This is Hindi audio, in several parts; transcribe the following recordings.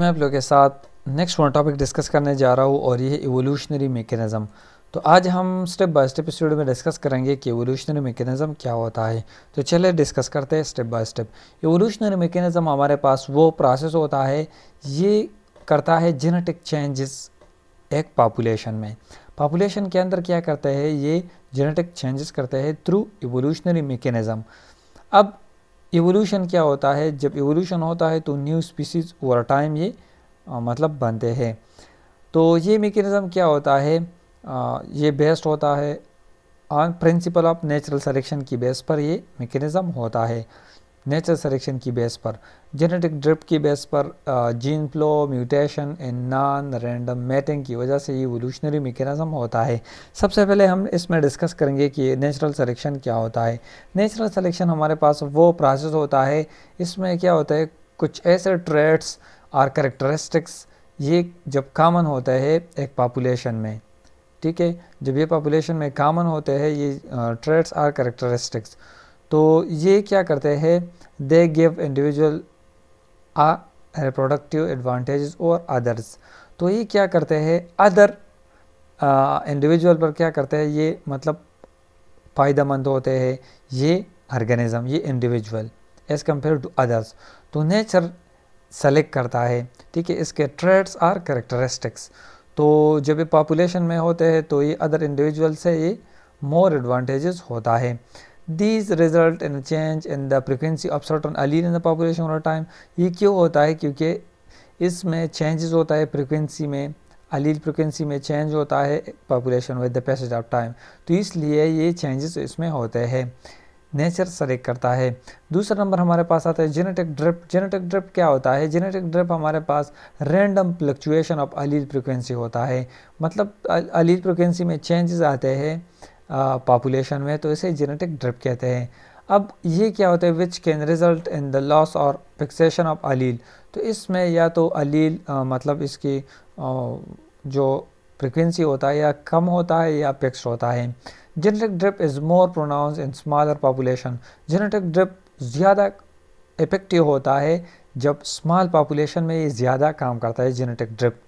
मैं आप लोगों के साथ नेक्स्ट वन टॉपिक डिस्कस करने जा रहा हूँ और ये है एवोल्यूशनरी मेकेनिज़म तो आज हम स्टेप बाय स्टेप इस वीडियो में डिस्कस करेंगे कि इवोल्यूशनरी मेकेनिजम क्या होता है तो चलिए डिस्कस करते हैं step by step evolutionary mechanism हमारे पास वो प्रोसेस होता है ये करता है जेनेटिक चेंजेस एक पॉपुलेशन में पॉपुलेशन के अंदर क्या करते हैं ये जेनेटिक चेंजेस करते हैं थ्रू एवोल्यूशनरी मेकेनिज़म अब एवोल्यूशन क्या होता है जब एवोल्यूशन होता है तो न्यू स्पीसीज ओवर टाइम ये आ, मतलब बनते हैं तो ये मेकेनिज़म क्या होता है आ, ये बेस्ड होता है on principle of natural selection की बेस पर ये मेकेनिज़म होता है नेचर सेलेक्शन की बेस पर जेनेटिक ड्रिप की बेस पर gene flow mutation in non random mating की वजह से ये वोल्यूशनरी मेकेनिज़म होता है सबसे पहले हम इसमें डिस्कस करेंगे कि नेचुरल सेलेक्शन क्या होता है नेचुरल सेलेक्शन हमारे पास वो प्रोसेस होता है इसमें क्या होता है कुछ ऐसे ट्रेड्स और करेक्टरिस्टिक्स ये जब कामन होता है एक पॉपुलेशन में ठीक है जब ये पॉपुलेशन में कामन होते हैं ये ट्रेड्स आर करेक्टरिस्टिक्स तो ये क्या करते हैं they give individual a reproductive advantages और अदर्स तो ये क्या करते हैं अदर इंडिविजुअल पर क्या करते हैं ये मतलब फ़ायदेमंद होते हैं ये ऑर्गेनिज्म ये individual as compare to others तो नेचर सेलेक्ट करता है ठीक है इसके ट्रेड्स आर करेक्टरिस्टिक्स तो जब ये पॉपुलेशन में होते हैं तो ये अदर इंडिविजुअल से ये मोर एडवांटेजेस होता है these result in change in the frequency of certain allele in the population over time ये क्यों होता है क्योंकि इसमें चेंजेस होता है फ्रिक्वेंसी में अलील फ्रिक्वेंसी में चेंज होता है population with the passage of time तो इसलिए ये चेंजेस इसमें होते हैं नेचर सेलेक्ट करता है दूसरा नंबर हमारे पास आता है जेनेटिक ड्रिप जेनेटिक ड्रिप क्या होता है जेनेटिक ड्रिप हमारे पास random fluctuation of allele frequency होता है मतलब अलील फ्रिक्वेंसी में चेंजेस आते हैं पॉपुलेशन में तो इसे जेनेटिक ड्रिप कहते हैं अब ये क्या होता है which can result in the loss और फिक्सेशन ऑफ अलील तो इसमें या तो अलील आ, मतलब इसकी आ, जो फ्रिक्वेंसी होता है या कम होता है या फिक्स होता है genetic drift is more pronounce in smaller population genetic drift ज़्यादा इफेक्टिव होता है जब स्मॉल पॉपुलेशन में ये ज़्यादा काम करता है genetic drift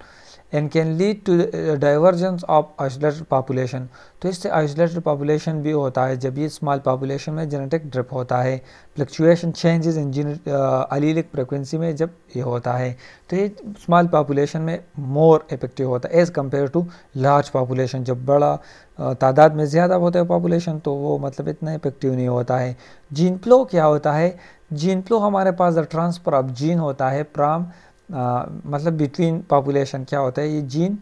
and can lead to divergence of isolated population तो इससे आइसोलेटेड पापोलेशन भी होता है जब ये स्मॉल पापोलेशन में जेनेटिक ड्रिप होता है fluctuation changes in allelic frequency में जब ये होता है तो ये स्मॉल पापोलेशन में मोर इफेक्टिव होता है as compare to large population जब बड़ा uh, तादाद में ज़्यादा होता है पॉपुलेशन तो वो मतलब इतना इफेक्टिव नहीं होता है जीन फ्लो क्या होता है जीन फ्लो हमारे पास द ट्रांसफ़र ऑफ जीन होता है प्राम आ, मतलब बिटवीन पॉपुलेशन क्या होता है ये जीन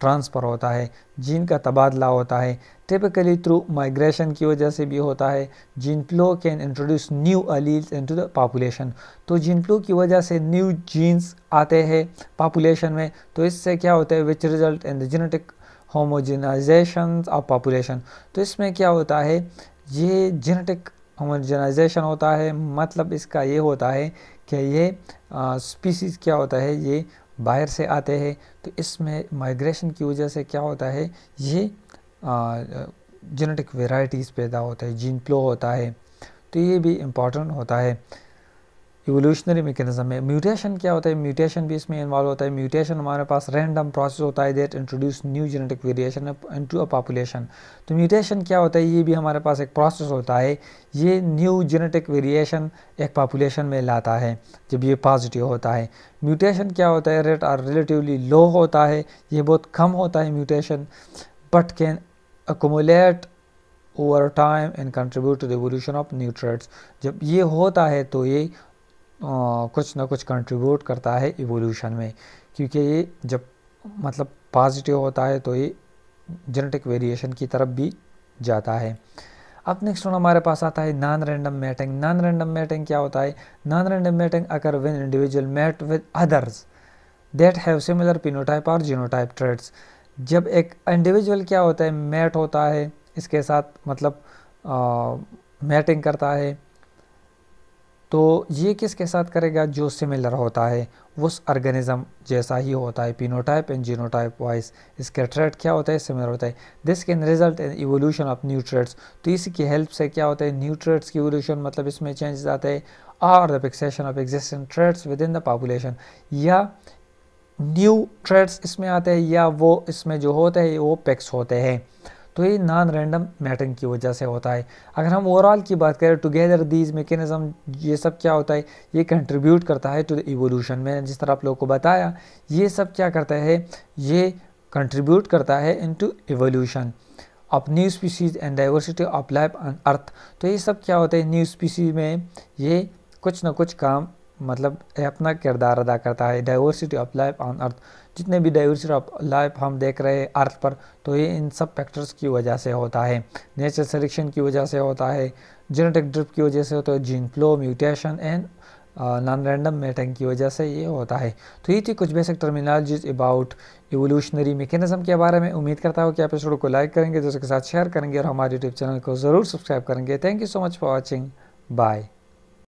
ट्रांसफ़र होता है जीन का तबादला होता है टिपिकली थ्रू माइग्रेशन की वजह से भी होता है gene flow can introduce new alleles into the population तो जीन फ्लो की वजह से न्यू जीन्स आते हैं पापुलेशन में तो इससे क्या होता है which result in the genetic homogenization of population तो इसमें क्या होता है ये जेनेटिक होमोजेनाइजेशन होता है मतलब इसका ये होता है क्या ये स्पीसीज़ क्या होता है ये बाहर से आते हैं तो इसमें माइग्रेशन की वजह से क्या होता है ये जेनेटिक वेराइटीज़ पैदा होता है जीन प्लो होता है तो ये भी इम्पॉर्टेंट होता है इवोल्यूशनरी मेकनिज़म है म्यूटेशन क्या होता है म्यूटेशन भी इसमें इन्वॉल्व होता है म्यूटेशन हमारे पास रैंडम प्रोसेस होता है that introduce new genetic variation into a population तो म्यूटेशन क्या होता है ये भी हमारे पास एक प्रोसेस होता है ये न्यू जेनेटिक वेरिएशन एक पॉपुलेशन में लाता है जब ये पॉजिटिव होता है म्यूटेशन क्या होता है रेट आर रिलेटिवली लो होता है ये बहुत कम होता है mutation but can accumulate over time and contribute to the evolution of new traits जब ये होता है तो ये कुछ ना कुछ कंट्रीब्यूट करता है इवोल्यूशन में क्योंकि ये जब मतलब पॉजिटिव होता है तो ये जेनेटिक वेरिएशन की तरफ भी जाता है अब नेक्स्ट वन हमारे पास आता है non random mating non random mating क्या होता है नॉन रैंडम मैटिंग अगर when individual mate with others that have similar phenotype और जीनोटाइप ट्रेड्स जब एक इंडिविजुअल क्या होता है मैट होता है इसके साथ मतलब मैटिंग करता है तो ये किसके साथ करेगा जो सिमिलर होता है उस ऑर्गेनिज्म जैसा ही होता है पिनोटाइप एंड जीनोटाइप वाइज इसके ट्रेड क्या होता है सिमिलर होता है this can result in evolution of new traits तो इसकी हेल्प से क्या होता है न्यूट्रेट्स की इवोल्यूशन मतलब इसमें चेंजेस आते हैं और the fixation of existing traits within the population या न्यू ट्रेड्स इसमें आते हैं या वो इसमें जो होते हैं वो पिक्स होते हैं तो ये नॉन रैंडम मैटरिंग की वजह से होता है अगर हम ओवरऑल की बात करें टुगेदर दीज मेकेनिज्म ये सब क्या होता है ये कंट्रीब्यूट करता है टू द इवोल्यूशन मैंने जिस तरह आप लोगों को बताया ये सब क्या करता है ये कंट्रीब्यूट करता है into evolution of new species and diversity of life on earth तो ये सब क्या होता है न्यू स्पीसीज में ये कुछ ना कुछ काम मतलब अपना किरदार अदा करता है diversity of life on earth जितने भी डाइवर्सिटी लाइफ हम देख रहे हैं अर्थ पर तो ये इन सब फैक्टर्स की वजह से होता है नेचर सिलेक्शन की वजह से होता है जेनेटिक ड्रिप की वजह से होता है gene flow mutation and non random mating की वजह से ये होता है तो ये थी कुछ basic terminologies about evolutionary mechanism के बारे में उम्मीद करता हूँ कि आप इस वीडियो को लाइक करेंगे दोस्तों के साथ शेयर करेंगे और हमारे यूट्यूब चैनल को ज़रूर सब्सक्राइब करेंगे thank you so much for watching bye